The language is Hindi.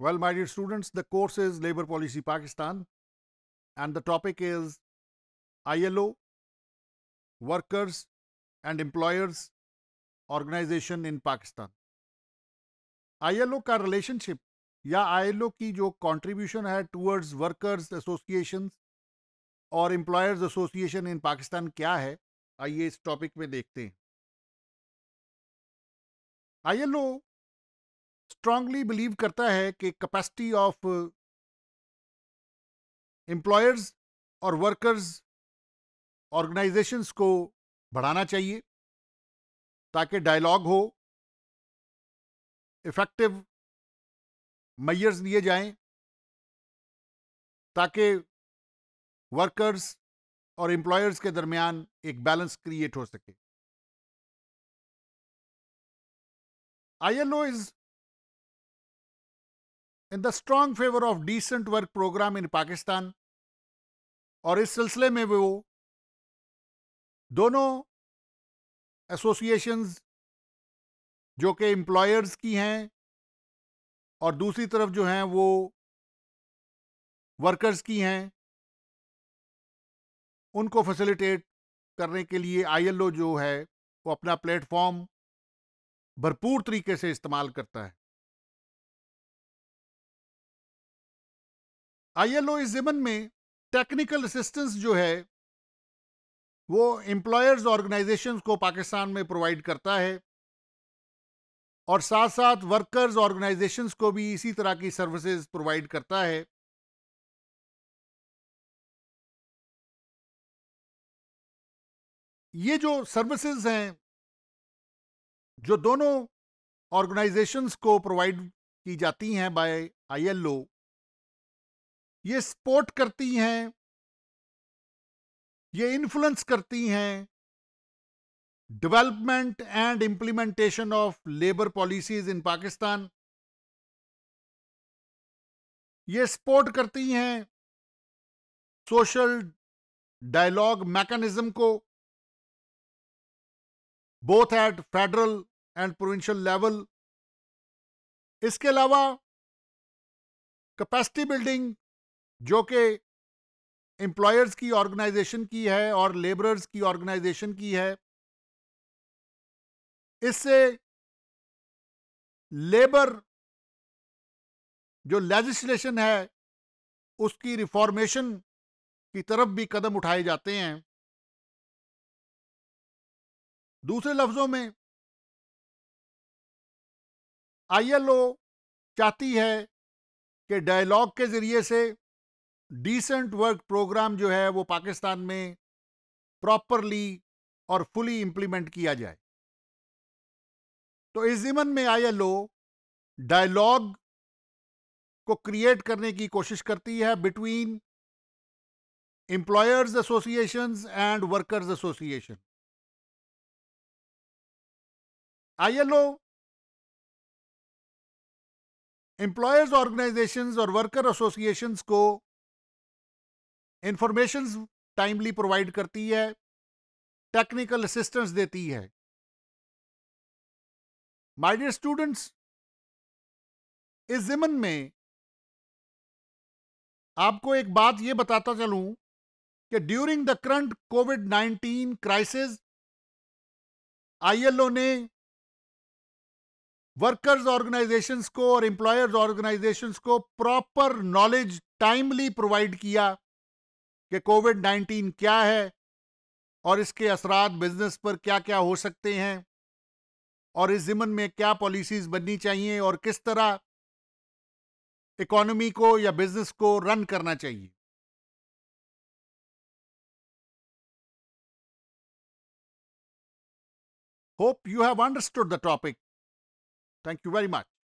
Well, my dear students, the course is Labor Policy Pakistan and the topic is ILO, Workers and Employers Organization in Pakistan. ILO का relationship या ILO की जो contribution है towards workers associations और employers association in Pakistan क्या है आइए इस topic में देखते हैं ILO स्ट्रांगली बिलीव करता है कि कैपेसिटी ऑफ एम्प्लॉयर्स और वर्कर्स ऑर्गेनाइजेशंस को बढ़ाना चाहिए ताकि डायलॉग हो इफेक्टिव मैयर्स लिए जाएं ताकि वर्कर्स और एम्प्लॉयर्स के दरमियान एक बैलेंस क्रिएट हो सके ILO is in the strong favour of decent work programme in Pakistan और इस सिलसिले में वो दोनों एसोसिएशंस जो कि एम्प्लॉयर्स की हैं और दूसरी तरफ जो हैं वो वर्कर्स की हैं उनको फैसिलिटेट करने के लिए आईएलओ जो है वो अपना प्लेटफॉर्म भरपूर तरीके से इस्तेमाल करता है आईएलओ इस जिमन में टेक्निकल असिस्टेंस जो है वो एम्प्लॉयर्स ऑर्गेनाइजेशन को पाकिस्तान में प्रोवाइड करता है और साथ साथ वर्कर्स ऑर्गेनाइजेशंस को भी इसी तरह की सर्विसेज प्रोवाइड करता है ये जो सर्विसेज हैं जो दोनों ऑर्गेनाइजेशंस को प्रोवाइड की जाती हैं बाय आईएलओ ये सपोर्ट करती हैं ये इन्फ्लुएंस करती हैं development and implementation of labour policies in Pakistan ये सपोर्ट करती हैं सोशल डायलॉग मैकेनिज्म को both at federal and provincial level इसके अलावा कैपेसिटी बिल्डिंग जो कि एम्प्लॉयर्स की ऑर्गेनाइजेशन की है और लेबरर्स की ऑर्गेनाइजेशन की है इससे लेबर जो लेजिस्लेशन है उसकी रिफॉर्मेशन की तरफ भी कदम उठाए जाते हैं दूसरे लफ्जों में आईएलओ चाहती है कि डायलॉग के ज़रिए से डिसेंट वर्क प्रोग्राम जो है वो पाकिस्तान में प्रॉपरली और फुली इंप्लीमेंट किया जाए तो इस जिमन में आई ओ डायलॉग को क्रिएट करने की कोशिश करती है between employers association and workers association ILO employers organisations और वर्कर एसोसिएशंस को इंफॉर्मेशन टाइमली प्रोवाइड करती है टेक्निकल असिस्टेंस देती है माय डियर स्टूडेंट्स इस जिमन में आपको एक बात यह बताता चलूं कि during the current COVID nineteen crisis ILO ने वर्कर्स ऑर्गेनाइजेशंस को और एम्प्लॉयर्स ऑर्गेनाइजेशंस को प्रॉपर नॉलेज टाइमली प्रोवाइड किया कि कोविड 19 क्या है और इसके असरात बिजनेस पर क्या क्या हो सकते हैं और इस ज़िमन में क्या पॉलिसीज बननी चाहिए और किस तरह इकोनॉमी को या बिजनेस को रन करना चाहिए hope you have understood the topic thank you very much